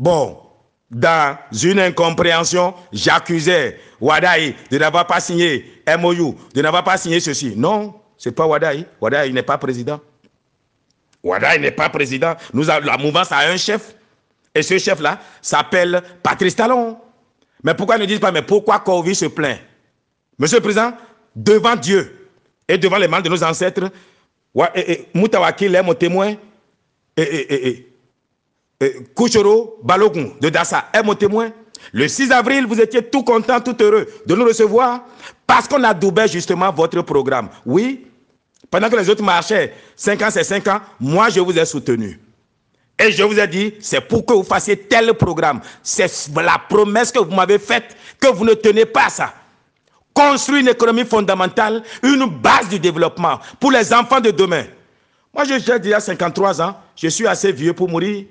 Bon, dans une incompréhension, j'accusais Wadaï de n'avoir pas signé MOU, de n'avoir pas signé ceci. Non, ce n'est pas Wadaï. Wadaï n'est pas président. Wadaï n'est pas président. Nous la mouvance a un chef. Et ce chef-là s'appelle Patrice Talon. Mais pourquoi ne disent pas, mais pourquoi Corvi se plaint Monsieur le Président, devant Dieu et devant les mains de nos ancêtres, Moutawaki, l'aime témoin, et euh, Kouchoro Balogun de Dassa est mon témoin. Le 6 avril, vous étiez tout content, tout heureux de nous recevoir parce qu'on a doublé justement votre programme. Oui, pendant que les autres marchaient, 5 ans, c'est 5 ans, moi, je vous ai soutenu. Et je vous ai dit, c'est pour que vous fassiez tel programme. C'est la promesse que vous m'avez faite, que vous ne tenez pas ça. Construire une économie fondamentale, une base du développement pour les enfants de demain. Moi, j'ai déjà 53 ans, je suis assez vieux pour mourir.